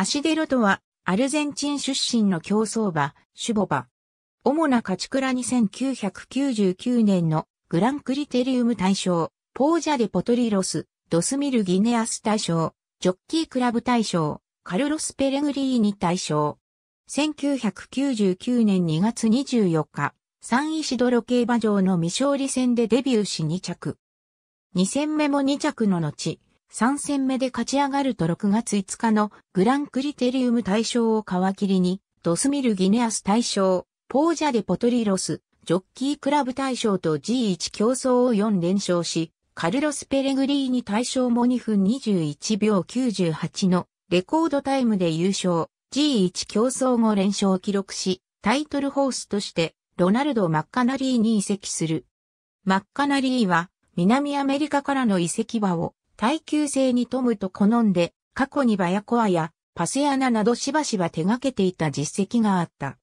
アシデロとは、アルゼンチン出身の競争馬、シュボバ。主な勝ち倉に1999年のグランクリテリウム大賞、ポージャデポトリロス、ドスミルギネアス大賞、ジョッキークラブ大賞、カルロス・ペレグリーニ大賞。1999年2月24日、サンイシドロ競馬場の未勝利戦でデビューし2着。2戦目も2着の後、3戦目で勝ち上がると6月5日のグランクリテリウム大賞を皮切りに、ドスミルギネアス大賞、ポージャデポトリロス、ジョッキークラブ大賞と G1 競争を4連勝し、カルロス・ペレグリーニ大賞も2分21秒98のレコードタイムで優勝、G1 競争後連勝を記録し、タイトルホースとしてロナルド・マッカナリーに移籍する。マッカナリーは南アメリカからの移籍場を耐久性に富むと好んで、過去にバヤコアやパセアナなどしばしば手掛けていた実績があった。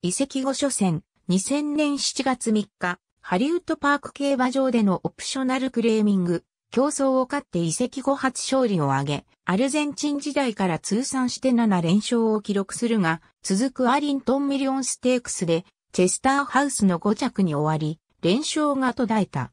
移籍後初戦、2000年7月3日、ハリウッドパーク競馬場でのオプショナルクレーミング、競争を勝って移籍後初勝利を挙げ、アルゼンチン時代から通算して7連勝を記録するが、続くアリントンミリオンステークスで、チェスターハウスの5着に終わり、連勝が途絶えた。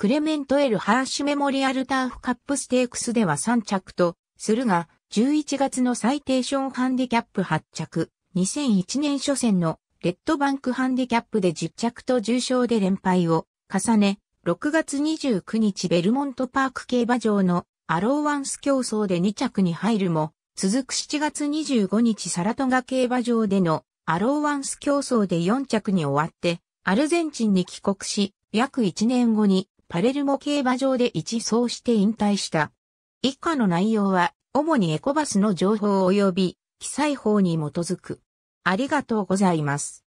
クレメント・エル・ハーシュメモリアルターフカップステークスでは3着とするが、11月のサイテーションハンディキャップ8着、2001年初戦のレッドバンクハンディキャップで10着と重傷で連敗を重ね、6月29日ベルモントパーク競馬場のアローワンス競争で2着に入るも、続く7月25日サラトガ競馬場でのアローワンス競争で4着に終わって、アルゼンチンに帰国し、約1年後にパレルモ競馬場で一走して引退した。以下の内容は、主にエコバスの情報及び、記載法に基づく。ありがとうございます。